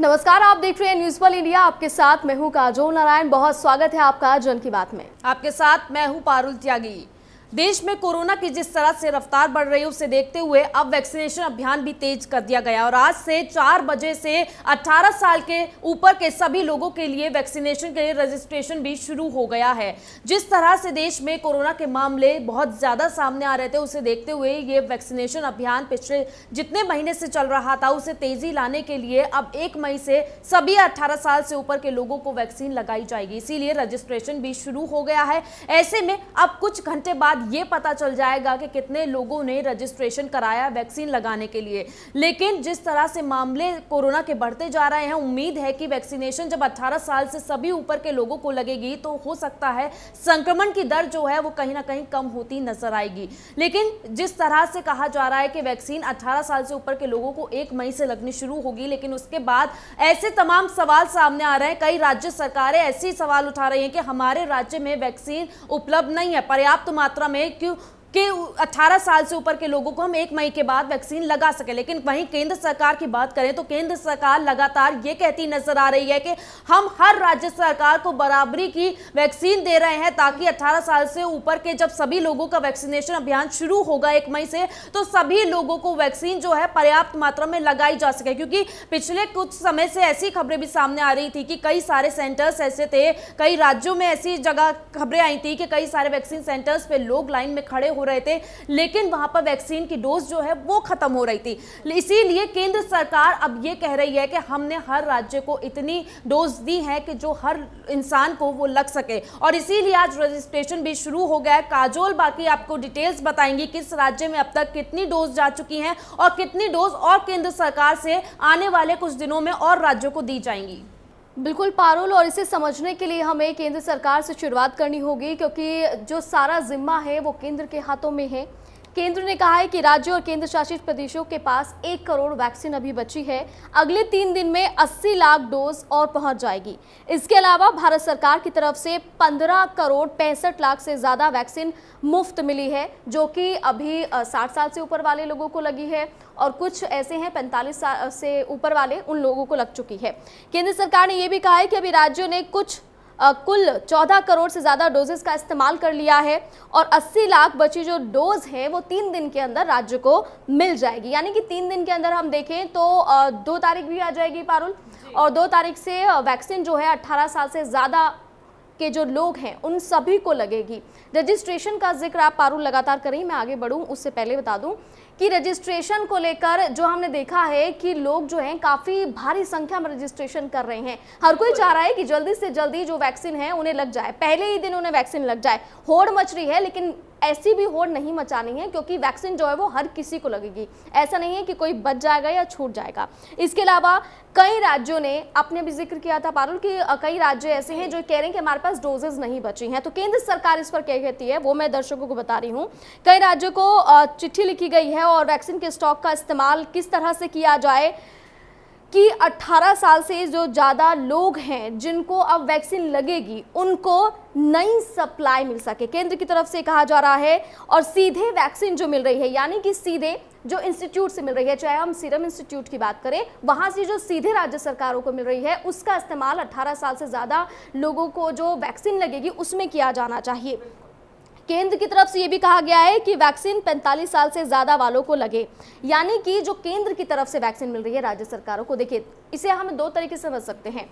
नमस्कार आप देख रहे हैं न्यूज पल इंडिया आपके साथ मैं हूं काजोल नारायण बहुत स्वागत है आपका जन की बात में आपके साथ मैं हूं पारुल त्यागी देश में कोरोना की जिस तरह से रफ्तार बढ़ रही है उसे देखते हुए अब वैक्सीनेशन अभियान भी तेज कर दिया गया और आज से चार बजे से 18 साल के ऊपर के सभी लोगों के लिए वैक्सीनेशन के लिए रजिस्ट्रेशन भी शुरू हो गया है जिस तरह से देश में कोरोना के मामले बहुत ज़्यादा सामने आ रहे थे उसे देखते हुए ये वैक्सीनेशन अभियान पिछले जितने महीने से चल रहा था उसे तेजी लाने के लिए अब एक मई से सभी अट्ठारह साल से ऊपर के लोगों को वैक्सीन लगाई जाएगी इसीलिए रजिस्ट्रेशन भी शुरू हो गया है ऐसे में अब कुछ घंटे बाद ये पता चल जाएगा कि कितने लोगों ने रजिस्ट्रेशन कराया वैक्सीन लगाने के लिए लेकिन जिस तरह से मामले कोरोना के बढ़ते जा रहे हैं उम्मीद है कि वैक्सीनेशन जब 18 साल से सभी ऊपर के लोगों को लगेगी तो हो सकता है संक्रमण की दर जो है वो कहीं ना कहीं कम होती नजर आएगी लेकिन जिस तरह से कहा जा रहा है कि वैक्सीन अठारह साल से ऊपर के लोगों को एक मई से लगनी शुरू होगी लेकिन उसके बाद ऐसे तमाम सवाल सामने आ रहे हैं कई राज्य सरकारें ऐसे सवाल उठा रही हैं कि हमारे राज्य में वैक्सीन उपलब्ध नहीं है पर्याप्त मात्रा I make you कि 18 साल से ऊपर के लोगों को हम एक मई के बाद वैक्सीन लगा सके लेकिन वहीं केंद्र सरकार की बात करें तो केंद्र सरकार लगातार ये कहती नजर आ रही है कि हम हर राज्य सरकार को बराबरी की वैक्सीन दे रहे हैं ताकि 18 साल से ऊपर के जब सभी लोगों का वैक्सीनेशन अभियान शुरू होगा एक मई से तो सभी लोगों को वैक्सीन जो है पर्याप्त मात्रा में लगाई जा सके क्योंकि पिछले कुछ समय से ऐसी खबरें भी सामने आ रही थी कि कई सारे सेंटर्स ऐसे थे कई राज्यों में ऐसी जगह खबरें आई थी कि कई सारे वैक्सीन सेंटर्स पे लोग लाइन में खड़े हो रहे थे लेकिन वहां पर वैक्सीन की डोज जो है वो खत्म हो रही थी इसीलिए केंद्र सरकार अब ये कह रही है कि हमने हर राज्य को इतनी डोज दी है कि जो हर इंसान को वो लग सके और इसीलिए आज रजिस्ट्रेशन भी शुरू हो गया है काजोल बाकी आपको डिटेल्स बताएंगी किस राज्य में अब तक कितनी डोज जा चुकी हैं और कितनी डोज और केंद्र सरकार से आने वाले कुछ दिनों में और राज्यों को दी जाएंगी बिल्कुल पारुल और इसे समझने के लिए हमें केंद्र सरकार से शुरुआत करनी होगी क्योंकि जो सारा जिम्मा है वो केंद्र के हाथों में है केंद्र ने कहा है कि राज्यों और केंद्र शासित प्रदेशों के पास एक करोड़ वैक्सीन अभी बची है अगले तीन दिन में 80 लाख डोज और पहुंच जाएगी इसके अलावा भारत सरकार की तरफ से 15 करोड़ पैंसठ लाख से ज़्यादा वैक्सीन मुफ्त मिली है जो कि अभी साठ साल से ऊपर वाले लोगों को लगी है और कुछ ऐसे हैं पैंतालीस से ऊपर वाले उन लोगों को लग चुकी है केंद्र सरकार ने यह भी कहा है कि अभी राज्यों ने कुछ आ, कुल 14 करोड़ से ज़्यादा डोजेस का इस्तेमाल कर लिया है और 80 लाख बची जो डोज हैं वो तीन दिन के अंदर राज्य को मिल जाएगी यानी कि तीन दिन के अंदर हम देखें तो आ, दो तारीख भी आ जाएगी पारुल और दो तारीख से वैक्सीन जो है अट्ठारह साल से ज़्यादा के जो लोग हैं उन सभी को लगेगी रजिस्ट्रेशन का जिक्र आप पारुल लगातार करें मैं आगे बढ़ूं उससे पहले बता दूं कि रजिस्ट्रेशन को लेकर जो हमने देखा है कि लोग जो हैं काफ़ी भारी संख्या में रजिस्ट्रेशन कर रहे हैं हर कोई चाह रहा है कि जल्दी से जल्दी जो वैक्सीन है उन्हें लग जाए पहले ही दिन उन्हें वैक्सीन लग जाए होड़ मच रही है लेकिन ऐसी भी होड़ नहीं मचानी है क्योंकि वैक्सीन जो है वो हर किसी को लगेगी ऐसा नहीं है कि कोई बच जाएगा या छूट जाएगा इसके अलावा कई राज्यों ने अपने भी जिक्र किया था पारुल कि कई राज्य ऐसे हैं जो कह रहे हैं कि हमारे पास डोजेज नहीं बची हैं तो केंद्र सरकार इस पर क्या कहती है वो मैं दर्शकों को बता रही हूँ कई राज्यों को चिट्ठी लिखी गई है है और वैक्सीन के स्टॉक का इस्तेमाल किस तरह से किया जाए कि 18 साल से जो ज़्यादा लोग हैं जिनको अब वैक्सीन लगेगी उनको नई सप्लाई मिल सके केंद्र की तरफ से कहा जा रहा है और सीधे वैक्सीन जो मिल रही है यानी कि सीधे जो इंस्टीट्यूट से मिल रही है चाहे हम सीरम इंस्टीट्यूट की बात करें वहाँ से जो सीधे राज्य सरकारों को मिल रही है उसका इस्तेमाल 18 साल से ज़्यादा लोगों को जो वैक्सीन लगेगी उसमें किया जाना चाहिए केंद्र की तरफ से ये भी कहा गया है कि वैक्सीन 45 साल से ज़्यादा वालों को लगे यानी कि जो केंद्र की तरफ से वैक्सीन मिल रही है राज्य सरकारों को देखिए इसे हम दो तरीके से समझ सकते हैं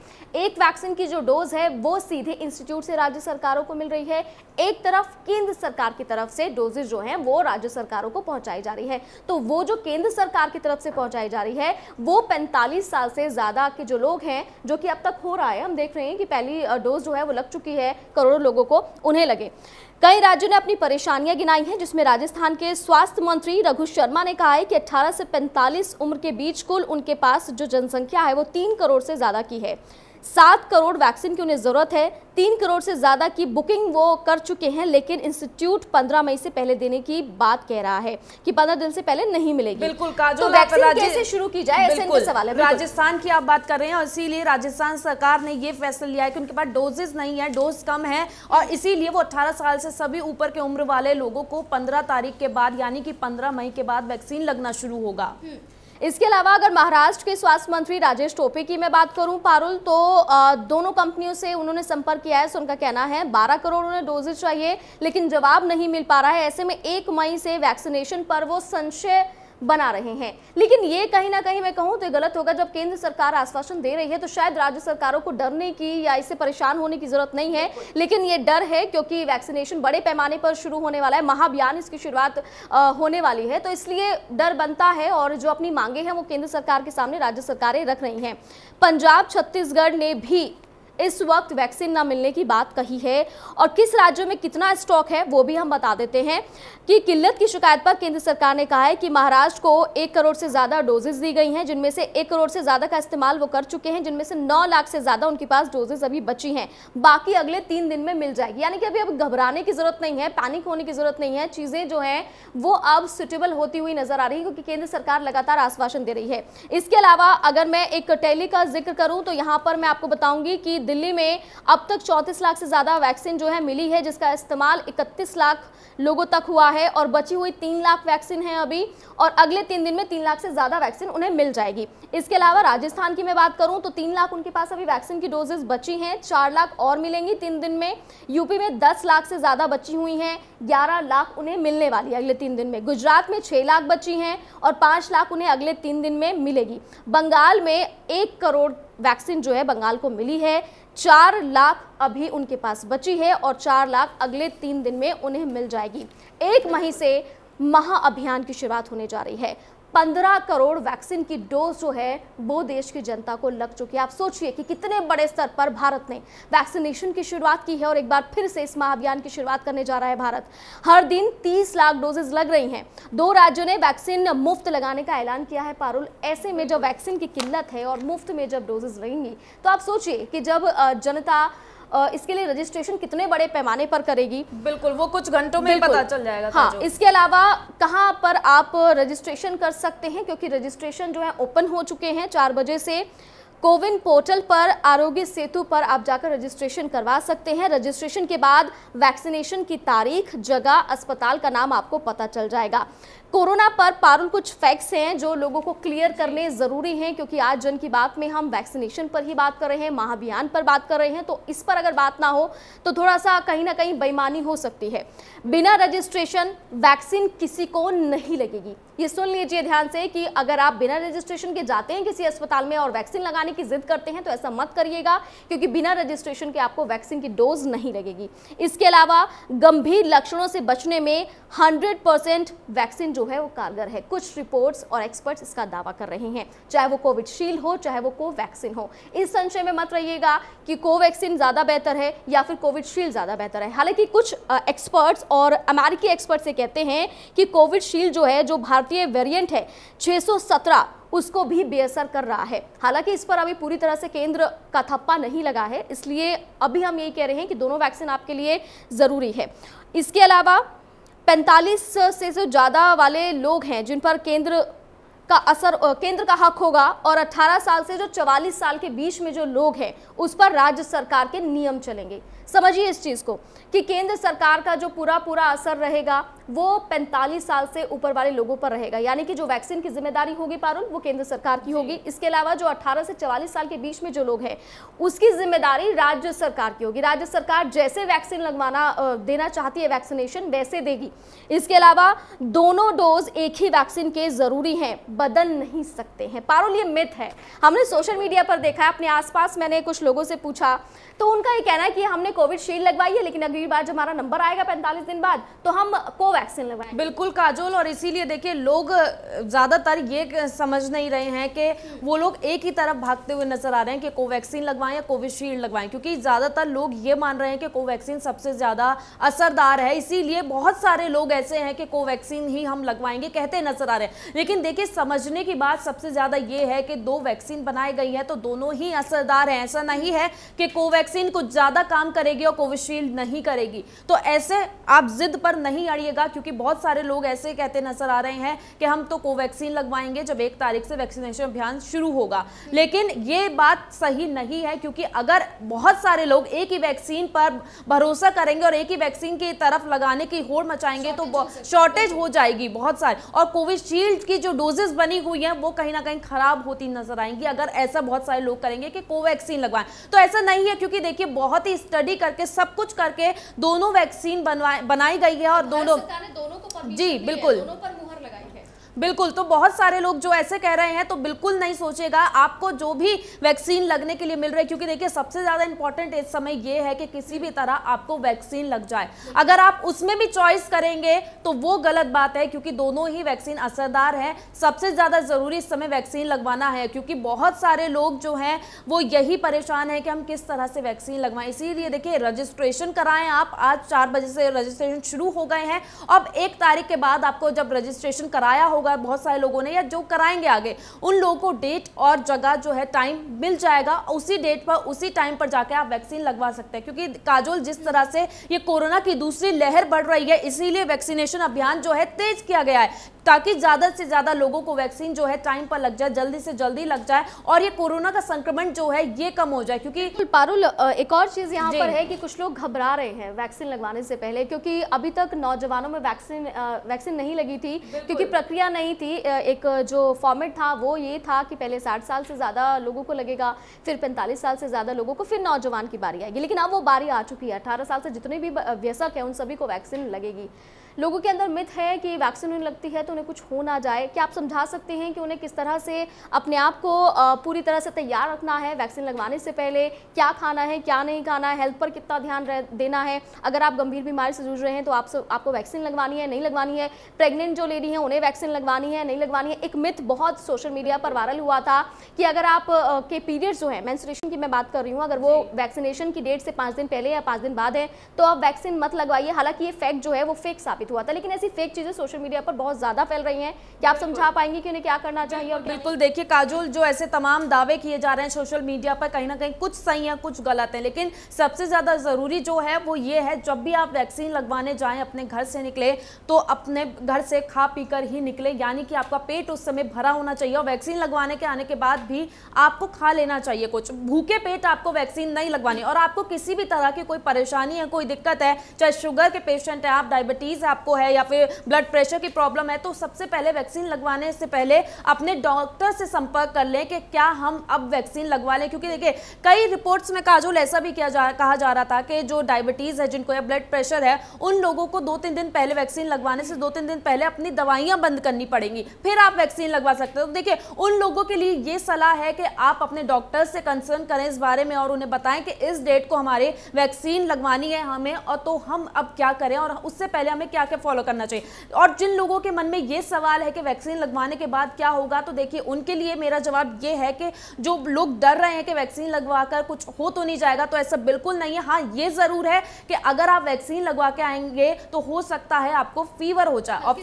एक वैक्सीन की जो डोज है वो सीधे इंस्टीट्यूट से राज्य सरकारों को मिल रही है एक तरफ केंद्र सरकार की तरफ से डोजेज जो हैं वो राज्य सरकारों को पहुंचाई जा रही है तो वो जो केंद्र सरकार की तरफ से पहुंचाई जा रही है वो पैंतालीस साल से ज़्यादा के जो लोग हैं जो कि अब तक हो रहा है हम देख रहे हैं कि पहली डोज जो है वो लग चुकी है करोड़ों लोगों को उन्हें लगे कई राज्यों ने अपनी परेशानियां गिनाई हैं जिसमें राजस्थान के स्वास्थ्य मंत्री रघु शर्मा ने कहा है कि 18 से 45 उम्र के बीच कुल उनके पास जो जनसंख्या है है वो तीन करोड़ से ज़्यादा की है सात करोड़ वैक्सीन की उन्हें ज़रूरत है तीन करोड़ से ज़्यादा की बुकिंग वो कर चुके हैं लेकिन इंस्टीट्यूट पंद्रह मई से पहले देने की बात कह रहा है कि पंद्रह दिन से पहले नहीं मिलेगी बिल्कुल तो कैसे शुरू की जाए ऐसे सवाल है राजस्थान की आप बात कर रहे हैं और इसीलिए राजस्थान सरकार ने ये फैसला लिया है कि उनके पास डोजेज नहीं है डोज कम है और इसीलिए वो अट्ठारह साल से सभी ऊपर के उम्र वाले लोगों को पंद्रह तारीख के बाद यानी कि पंद्रह मई के बाद वैक्सीन लगना शुरू होगा हम्म। इसके अलावा अगर महाराष्ट्र के स्वास्थ्य मंत्री राजेश टोपे की मैं बात करूं पारुल तो दोनों कंपनियों से उन्होंने संपर्क किया है सो उनका कहना है बारह करोड़ उन्हें डोजेज चाहिए लेकिन जवाब नहीं मिल पा रहा है ऐसे में एक मई से वैक्सीनेशन पर वो संशय बना रहे हैं लेकिन ये कहीं ना कहीं मैं कहूँ तो गलत होगा जब केंद्र सरकार आश्वासन दे रही है तो शायद राज्य सरकारों को डरने की या इससे परेशान होने की जरूरत नहीं है लेकिन ये डर है क्योंकि वैक्सीनेशन बड़े पैमाने पर शुरू होने वाला है महाअभियान इसकी शुरुआत होने वाली है तो इसलिए डर बनता है और जो अपनी मांगे हैं वो केंद्र सरकार के सामने राज्य सरकारें रख रही हैं पंजाब छत्तीसगढ़ ने भी इस वक्त वैक्सीन ना मिलने की बात कही है और किस राज्यों में कितना स्टॉक है वो भी हम बता देते हैं कि किल्लत की शिकायत पर केंद्र सरकार ने कहा है कि महाराष्ट्र को एक करोड़ से ज़्यादा डोजेज दी गई हैं जिनमें से एक करोड़ से ज़्यादा का इस्तेमाल वो कर चुके हैं जिनमें से नौ लाख से ज़्यादा उनके पास डोजेज अभी बची हैं बाकी अगले तीन दिन में मिल जाएगी यानी कि अभी अब घबराने की ज़रूरत नहीं है पैनिक होने की ज़रूरत नहीं है चीज़ें जो हैं वो अब सुटेबल होती हुई नज़र आ रही है क्योंकि केंद्र सरकार लगातार आश्वासन दे रही है इसके अलावा अगर मैं एक टैली का जिक्र करूँ तो यहाँ पर मैं आपको बताऊँगी कि दिल्ली में अब तक चौंतीस लाख से ज़्यादा वैक्सीन जो है मिली है जिसका इस्तेमाल इकतीस लाख लोगों तक हुआ है और बची हुई तीन लाख वैक्सीन है अभी और अगले तीन दिन में तीन लाख से ज़्यादा वैक्सीन उन्हें मिल जाएगी इसके अलावा राजस्थान की मैं बात करूं तो तीन लाख उनके पास अभी वैक्सीन की डोजेस बची हैं चार लाख और मिलेंगी तीन दिन में यूपी में दस लाख से ज़्यादा बची हुई हैं ग्यारह लाख उन्हें मिलने वाली है अगले तीन दिन में गुजरात में छह लाख बची हैं और पांच लाख उन्हें अगले तीन दिन में मिलेगी बंगाल में एक करोड़ वैक्सीन जो है बंगाल को मिली है चार लाख अभी उनके पास बची है और चार लाख अगले तीन दिन में उन्हें मिल जाएगी एक मई से महाअभियान की शुरुआत होने जा रही है पंद्रह करोड़ वैक्सीन की डोज जो है वो देश की जनता को लग चुकी है आप सोचिए कि कितने बड़े स्तर पर भारत ने वैक्सीनेशन की शुरुआत की है और एक बार फिर से इस महाअभियान की शुरुआत करने जा रहा है भारत हर दिन तीस लाख डोजेज लग रही हैं दो राज्यों ने वैक्सीन मुफ्त लगाने का ऐलान किया है पारुल ऐसे में जब वैक्सीन की किल्लत है और मुफ्त में जब डोजेज लगेंगी तो आप सोचिए कि जब जनता इसके लिए रजिस्ट्रेशन कितने बड़े पैमाने पर करेगी बिल्कुल वो कुछ घंटों में पता चल जाएगा हाँ तो इसके अलावा कहाँ पर आप रजिस्ट्रेशन कर सकते हैं क्योंकि रजिस्ट्रेशन जो है ओपन हो चुके हैं चार बजे से कोविन पोर्टल पर आरोग्य सेतु पर आप जाकर रजिस्ट्रेशन करवा सकते हैं रजिस्ट्रेशन के बाद वैक्सीनेशन की तारीख जगह अस्पताल का नाम आपको पता चल जाएगा कोरोना पर पारुल कुछ फैक्ट्स हैं जो लोगों को क्लियर करने ज़रूरी हैं क्योंकि आज जन की बात में हम वैक्सीनेशन पर ही बात कर रहे हैं महाभियान पर बात कर रहे हैं तो इस पर अगर बात ना हो तो थोड़ा सा कहीं ना कहीं बेईमानी हो सकती है बिना रजिस्ट्रेशन वैक्सीन किसी को नहीं लगेगी ये सुन लीजिए ध्यान से कि अगर आप बिना रजिस्ट्रेशन के जाते हैं किसी अस्पताल में और वैक्सीन लगाने की जिद करते हैं तो ऐसा मत करिएगा क्योंकि बिना रजिस्ट्रेशन के आपको वैक्सीन की डोज नहीं लगेगी इसके अलावा गंभीर लक्षणों से बचने में हंड्रेड वैक्सीन जो है वो कारगर है कुछ रिपोर्ट्स और एक्सपर्ट्स इसका दावा कर रहे हैं चाहे वो कोविडशील्ड हो चाहे वो कोवैक्सीन हो इस संशय में मत रहिएगा कि कोवैक्सीन ज़्यादा बेहतर है या फिर कोविडशील्ड ज़्यादा बेहतर है हालांकि कुछ एक्सपर्ट्स और अमेरिकी एक्सपर्ट्स ये कहते हैं कि कोविडशील्ड जो है जो भारतीय वेरियंट है 617 उसको भी बेअसर कर रहा है हालांकि इस पर अभी पूरी तरह से केंद्र का थप्पा नहीं लगा है इसलिए अभी हम यही कह रहे हैं कि दोनों वैक्सीन आपके लिए ज़रूरी है इसके अलावा 45 से जो ज़्यादा वाले लोग हैं जिन पर केंद्र का असर केंद्र का हक होगा और 18 साल से जो 44 साल के बीच में जो लोग हैं उस पर राज्य सरकार के नियम चलेंगे समझिए इस चीज़ को कि केंद्र सरकार का जो पूरा पूरा असर रहेगा वो 45 साल से ऊपर वाले लोगों पर रहेगा यानी कि जो वैक्सीन की जिम्मेदारी होगी पारुल वो केंद्र सरकार की होगी इसके अलावा जो 18 से 44 साल के बीच में जो लोग हैं उसकी जिम्मेदारी राज्य सरकार की होगी राज्य सरकार जैसे वैक्सीन लगवाना देना चाहती है वैक्सीनेशन वैसे देगी इसके अलावा दोनों डोज एक ही वैक्सीन के ज़रूरी हैं बदल नहीं सकते हैं पारुल ये मिथ है हमने सोशल मीडिया पर देखा है अपने आस मैंने कुछ लोगों से पूछा तो उनका ये कहना है कि हमने कोविडशील्ड लगवाई है लेकिन अगली बार जब हमारा नंबर आएगा पैंतालीस दिन बाद तो हम को वैक्सीन लगाएं बिल्कुल काजोल और इसीलिए देखिए लोग ज़्यादातर ये समझ नहीं रहे हैं कि वो लोग एक ही तरफ भागते हुए नजर आ रहे हैं कि कोवैक्सीन लगवाएं या कोविशील्ड लगवाएं क्योंकि ज़्यादातर लोग ये मान रहे हैं कि कोवैक्सीन सबसे ज़्यादा असरदार है इसीलिए बहुत सारे लोग ऐसे हैं कि कोवैक्सीन ही हम लगवाएंगे कहते नजर आ रहे हैं लेकिन देखिए समझने की बात सबसे ज़्यादा ये है कि दो वैक्सीन बनाई गई है तो दोनों ही असरदार हैं ऐसा नहीं है कि कोवैक्सीन कुछ ज़्यादा काम करेगी और कोविशील्ड नहीं करेगी तो ऐसे आप जिद पर नहीं अड़िएगा लगेगा क्योंकि बहुत सारे लोग ऐसे कहते नजर आ रहे हैं कि हम तो कोवैक्सीन लगवाएंगे जब एक तारीख से वैक्सीनेशन अभियान शुरू होगा लेकिन ये बात सही नहीं है क्योंकि अगर बहुत सारे लोग एक ही वैक्सीन पर भरोसा करेंगे और एक ही वैक्सीन की तरफ लगाने की होड़ मचाएंगे तो शॉर्टेज हो जाएगी बहुत सारे और कोविशील्ड की जो डोजेस बनी हुई है वो कहीं ना कहीं खराब होती नजर आएंगी अगर ऐसा बहुत सारे लोग करेंगे कि कोवैक्सीन लगवाएं तो ऐसा नहीं है क्योंकि देखिए बहुत ही स्टडी करके सब कुछ करके दोनों वैक्सीन बनवाए बनाई गई है और दोनों संविधान है दोनों को जी बिल्कुल दोनों पर मुहर लगाई बिल्कुल तो बहुत सारे लोग जो ऐसे कह रहे हैं तो बिल्कुल नहीं सोचेगा आपको जो भी वैक्सीन लगने के लिए मिल रही है क्योंकि देखिए सबसे ज्यादा इंपॉर्टेंट इस समय यह है कि किसी भी तरह आपको वैक्सीन लग जाए अगर आप उसमें भी चॉइस करेंगे तो वो गलत बात है क्योंकि दोनों ही वैक्सीन असरदार है सबसे ज्यादा जरूरी इस समय वैक्सीन लगवाना है क्योंकि बहुत सारे लोग जो हैं वो यही परेशान है कि हम किस तरह से वैक्सीन लगवाएं इसीलिए देखिए रजिस्ट्रेशन कराएं आप आज चार बजे से रजिस्ट्रेशन शुरू हो गए हैं अब एक तारीख के बाद आपको जब रजिस्ट्रेशन कराया हो होगा बहुत सारे लोगों ने या जो कराएंगे आगे उन लोगों को डेट और जगह जो है टाइम मिल जाएगा उसी डेट पर उसी टाइम पर जाके आप वैक्सीन लगवा सकते हैं क्योंकि काजोल जिस तरह से ये कोरोना की दूसरी लहर बढ़ रही है इसीलिए वैक्सीनेशन अभियान जो है तेज किया गया है ताकि ज़्यादा से ज़्यादा लोगों को वैक्सीन जो है टाइम पर लग जाए जल्दी से जल्दी लग जाए और ये कोरोना का संक्रमण जो है ये कम हो जाए क्योंकि पारुल एक और चीज़ यहाँ पर है कि कुछ लोग घबरा रहे हैं वैक्सीन लगवाने से पहले क्योंकि अभी तक नौजवानों में वैक्सीन वैक्सीन नहीं लगी थी क्योंकि प्रक्रिया नहीं थी एक जो फॉर्मेट था वो ये था कि पहले साठ साल से ज़्यादा लोगों को लगेगा फिर पैंतालीस साल से ज़्यादा लोगों को फिर नौजवान की बारी आएगी लेकिन अब वो बारी आ चुकी है अठारह साल से जितने भी व्यसक हैं उन सभी को वैक्सीन लगेगी लोगों के अंदर मिथ है कि वैक्सीन उन्हें लगती है तो उन्हें कुछ हो ना जाए क्या आप समझा सकते हैं कि उन्हें किस तरह से अपने आप को पूरी तरह से तैयार रखना है वैक्सीन लगवाने से पहले क्या खाना है क्या नहीं खाना है हेल्थ पर कितना ध्यान देना है अगर आप गंभीर बीमारी से जूझ रहे हैं तो आप आपको वैक्सीन लगवानी है नहीं लगवानी है प्रेग्नेंट जो लेडी हैं उन्हें वैक्सीन लगवानी है नहीं लगवानी है एक मिथ बहुत सोशल मीडिया पर वायरल हुआ था कि अगर आप के पीरियड्स जो है मैंसुरेशन की मैं बात कर रही हूँ अगर वो वैक्सीनेशन की डेट से पाँच दिन पहले या पाँच दिन बाद है तो आप वैक्सीन मत लगवाइए हालांकि ये फैक्ट जो है वो फेक साबित हुआ था लेकिन ऐसी फेक चीज़ें सोशल मीडिया पर बहुत ज़्यादा फैल रही हैं क्या आप समझा पाएंगे कि उन्हें क्या करना चाहिए और बिल्कुल देखिए काजोल जो ऐसे तमाम दावे किए जा रहे हैं सोशल मीडिया पर कहीं ना कहीं कुछ सही हैं कुछ गलत हैं लेकिन सबसे ज़्यादा ज़रूरी जो है वो ये है जब भी आप वैक्सीन लगवाने जाएँ अपने घर से निकले तो अपने घर से खा पीकर ही निकले करें यानी कि आपका पेट उस समय भरा होना चाहिए और वैक्सीन लगवाने के आने के बाद भी आपको खा लेना चाहिए कुछ भूखे पेट आपको वैक्सीन नहीं लगवानी और आपको किसी भी तरह की कोई परेशानी है कोई दिक्कत है चाहे शुगर के पेशेंट है आप डायबिटीज़ आपको है या फिर ब्लड प्रेशर की प्रॉब्लम है तो सबसे पहले वैक्सीन लगवाने से पहले अपने डॉक्टर से संपर्क कर लें कि क्या हम अब वैक्सीन लगवा लें क्योंकि देखिए कई रिपोर्ट्स में काजोल ऐसा भी किया जा कहा जा रहा था कि जो डायबिटीज़ है जिनको या ब्लड प्रेशर है उन लोगों को दो तीन दिन पहले वैक्सीन लगवाने से दो तीन दिन पहले अपनी दवाइयां बंद करनी करनी पड़ेगी फिर आप वैक्सीन लगवा सकते हो तो देखिए उन लोगों के लिए ये सलाह है कि आप अपने डॉक्टर से कंसर्न करें इस बारे में और उन्हें बताएं कि इस डेट को हमारे वैक्सीन लगवानी है हमें और तो हम अब क्या करें और उससे पहले हमें क्या क्या फॉलो करना चाहिए और जिन लोगों के मन में ये सवाल है कि वैक्सीन लगवाने के बाद क्या होगा तो देखिए उनके लिए मेरा जवाब ये है कि जो लोग डर रहे हैं कि वैक्सीन लगवा कर कुछ हो तो नहीं जाएगा तो ऐसा बिल्कुल नहीं है हाँ ये ज़रूर है कि अगर आप वैक्सीन लगवा के आएंगे तो हो सकता है आपको फीवर हो जाए और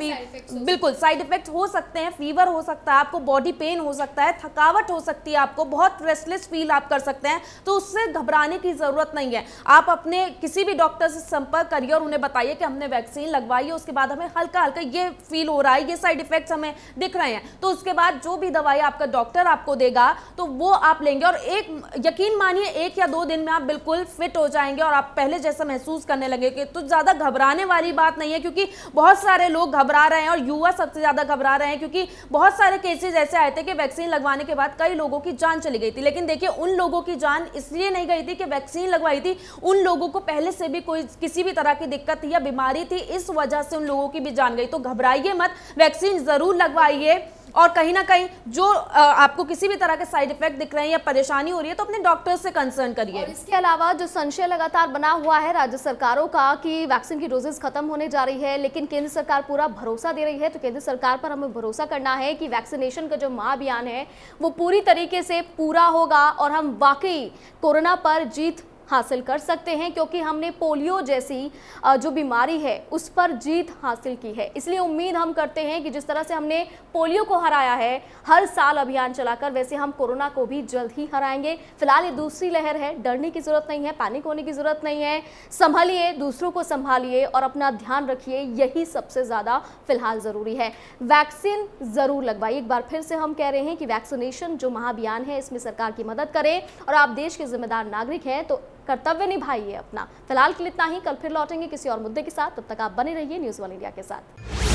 बिल्कुल साइड इफेक्ट हो सकते हैं फीवर हो सकता है आपको बॉडी पेन हो सकता है थकावट हो सकती है आपको बहुत रेस्टलेस फील आप कर सकते हैं तो उससे घबराने की ज़रूरत नहीं है आप अपने किसी भी डॉक्टर से संपर्क करिए और उन्हें बताइए कि हमने वैक्सीन लगवाई है उसके बाद हमें हल्का हल्का ये फील हो रहा है ये साइड इफेक्ट हमें दिख रहे हैं तो उसके बाद जो भी दवाई आपका डॉक्टर आपको देगा तो वो आप लेंगे और एक यकीन मानिए एक या दो दिन में आप बिल्कुल फिट हो जाएंगे और आप पहले जैसा महसूस करने लगेंगे तो ज़्यादा घबराने वाली बात नहीं है क्योंकि बहुत सारे लोग घबरा रहे हैं और युवा सबसे ज़्यादा घबरा रहे हैं क्योंकि बहुत सारे केसेज ऐसे आए थे कि वैक्सीन लगवाने के बाद कई लोगों की जान चली गई थी लेकिन देखिए उन लोगों की जान इसलिए नहीं गई थी कि वैक्सीन लगवाई थी उन लोगों को पहले से भी कोई किसी भी तरह की दिक्कत या बीमारी थी इस वजह से उन लोगों की भी जान गई तो घबराइए मत वैक्सीन ज़रूर लगवाइए और कहीं ना कहीं जो आपको किसी भी तरह के साइड इफेक्ट दिख रहे हैं या परेशानी हो रही है तो अपने डॉक्टर से कंसर्न करिए इसके अलावा जो संशय लगातार बना हुआ है राज्य सरकारों का कि वैक्सीन की डोजेस खत्म होने जा रही है लेकिन केंद्र सरकार पूरा भरोसा दे रही है तो केंद्र सरकार पर हमें भरोसा करना है कि वैक्सीनेशन का जो महाअभियान है वो पूरी तरीके से पूरा होगा और हम वाकई कोरोना पर जीत हासिल कर सकते हैं क्योंकि हमने पोलियो जैसी जो बीमारी है उस पर जीत हासिल की है इसलिए उम्मीद हम करते हैं कि जिस तरह से हमने पोलियो को हराया है हर साल अभियान चलाकर वैसे हम कोरोना को भी जल्द ही हराएंगे फिलहाल ये दूसरी लहर है डरने की जरूरत नहीं है पैनिक होने की जरूरत नहीं है संभालिए दूसरों को संभालिए और अपना ध्यान रखिए यही सबसे ज़्यादा फिलहाल ज़रूरी है वैक्सीन ज़रूर लगवाइए एक बार फिर से हम कह रहे हैं कि वैक्सीनेशन जो महाअभियान है इसमें सरकार की मदद करें और आप देश के जिम्मेदार नागरिक हैं तो कर्तव्य निभाइए अपना फिलहाल के लिए इतना ही कल फिर लौटेंगे किसी और मुद्दे के साथ तब तक आप बने रहिए न्यूज़ वन इंडिया के साथ